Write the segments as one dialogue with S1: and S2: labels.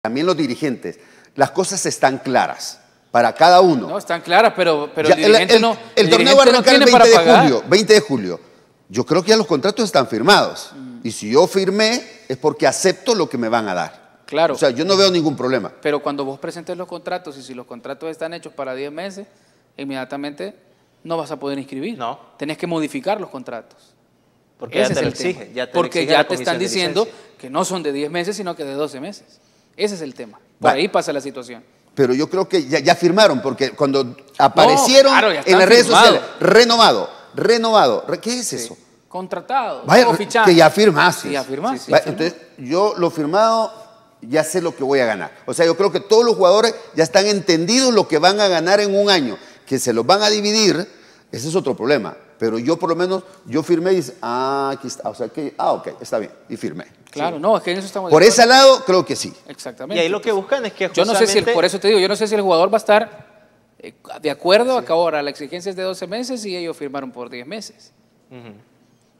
S1: también los dirigentes, las cosas están claras para cada uno.
S2: No, están claras, pero, el, no, el, torneo va a arrancar el 20 de, julio,
S1: 20 de julio. Yo creo que ya los contratos están firmados. Mm. Y si yo firmé, es porque acepto lo que me van a dar. Claro. O sea, yo no veo ningún problema.
S2: Pero cuando vos presentes los contratos y si los contratos están hechos para 10 meses, inmediatamente no vas a poder inscribir. No. Tenés que modificar los contratos. Porque ya te exige, Porque ya te están diciendo que no son de 10 meses, sino que de 12 meses. Ese es el tema. Por ahí pasa la situación.
S1: Pero yo creo que ya, firmaron, porque cuando aparecieron en las redes renovado, renovado, ¿qué es eso?
S2: Contratado, Vaya, Que ya firmaste.
S1: ya firmaste. entonces, yo lo firmado ya sé lo que voy a ganar. O sea, yo creo que todos los jugadores ya están entendidos lo que van a ganar en un año. Que se los van a dividir, ese es otro problema. Pero yo por lo menos, yo firmé y dice, ah, aquí está, o sea, que, ah, ok, está bien, y firmé.
S2: Claro, no, es que en eso estamos... Por ese lado, creo que sí. Exactamente. Y ahí lo que buscan es que Yo no sé si, el, por eso te digo, yo no sé si el jugador va a
S1: estar eh, de
S2: acuerdo a que ahora la exigencia es de 12 meses y ellos firmaron por 10 meses.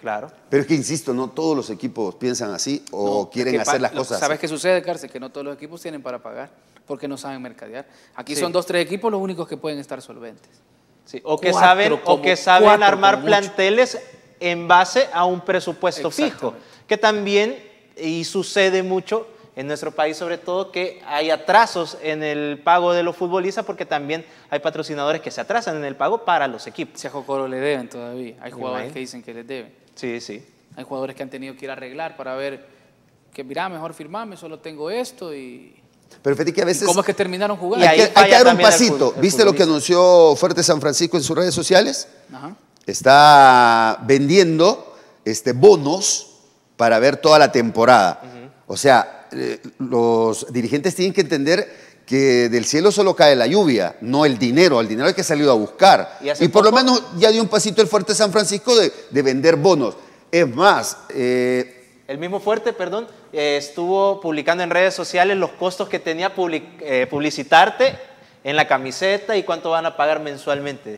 S2: Claro.
S1: Pero es que insisto, no todos los equipos piensan así o quieren hacer las cosas. ¿Sabes qué
S2: sucede, Cárcel? Que no todos los equipos tienen para pagar porque no saben mercadear. Aquí son dos, tres equipos los únicos que pueden estar solventes
S3: o que saben, o que armar planteles en base a un presupuesto fijo, que también, y sucede mucho en nuestro país sobre todo, que hay atrasos en el pago de los futbolistas porque también hay patrocinadores que se atrasan en el pago para los equipos. Si a Jocoro le deben todavía, hay jugadores que
S2: dicen que les deben. Sí, sí. Hay jugadores que han tenido que ir a arreglar para ver que, mira, mejor firmame, solo tengo esto y pero fíjate que a veces. ¿Cómo es que terminaron jugando? Hay, que, dar un pasito. ¿Viste lo
S1: que anunció Fuerte San Francisco en sus redes sociales? Está vendiendo este, bonos para ver toda la temporada. O sea, eh, los dirigentes tienen que entender que del cielo solo cae la lluvia, no el dinero. El dinero hay que salir a buscar. Y, por lo menos ya dio un pasito el Fuerte San Francisco de, vender bonos. Es más, eh,
S3: el mismo Fuerte, perdón, eh, estuvo publicando en redes sociales los costos que tenía eh, publicitarte en la camiseta y cuánto van a pagar mensualmente.